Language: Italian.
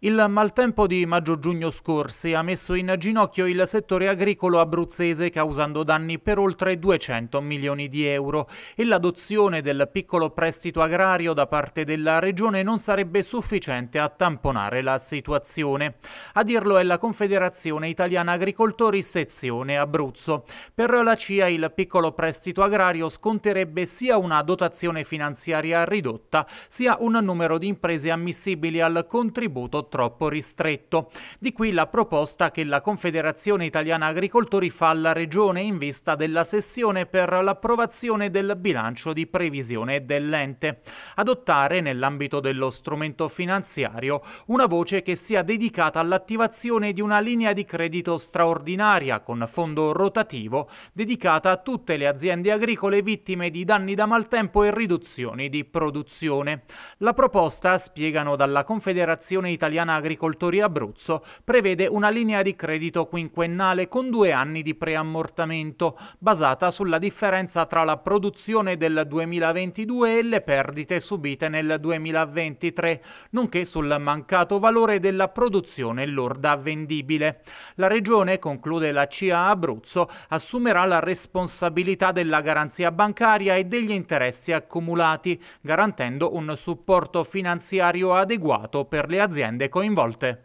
Il maltempo di maggio-giugno scorsi ha messo in ginocchio il settore agricolo abruzzese causando danni per oltre 200 milioni di euro e l'adozione del piccolo prestito agrario da parte della regione non sarebbe sufficiente a tamponare la situazione. A dirlo è la Confederazione Italiana Agricoltori Sezione Abruzzo. Per la CIA il piccolo prestito agrario sconterebbe sia una dotazione finanziaria ridotta sia un numero di imprese ammissibili al contributo troppo ristretto. Di qui la proposta che la Confederazione Italiana Agricoltori fa alla Regione in vista della sessione per l'approvazione del bilancio di previsione dell'ente. Adottare nell'ambito dello strumento finanziario una voce che sia dedicata all'attivazione di una linea di credito straordinaria con fondo rotativo dedicata a tutte le aziende agricole vittime di danni da maltempo e riduzioni di produzione. La proposta, spiegano dalla Confederazione Italiana Italiana Agricoltori Abruzzo prevede una linea di credito quinquennale con due anni di preammortamento, basata sulla differenza tra la produzione del 2022 e le perdite subite nel 2023, nonché sul mancato valore della produzione lorda vendibile. La Regione, conclude la CIA Abruzzo, assumerà la responsabilità della garanzia bancaria e degli interessi accumulati, garantendo un supporto finanziario adeguato per le aziende coinvolte.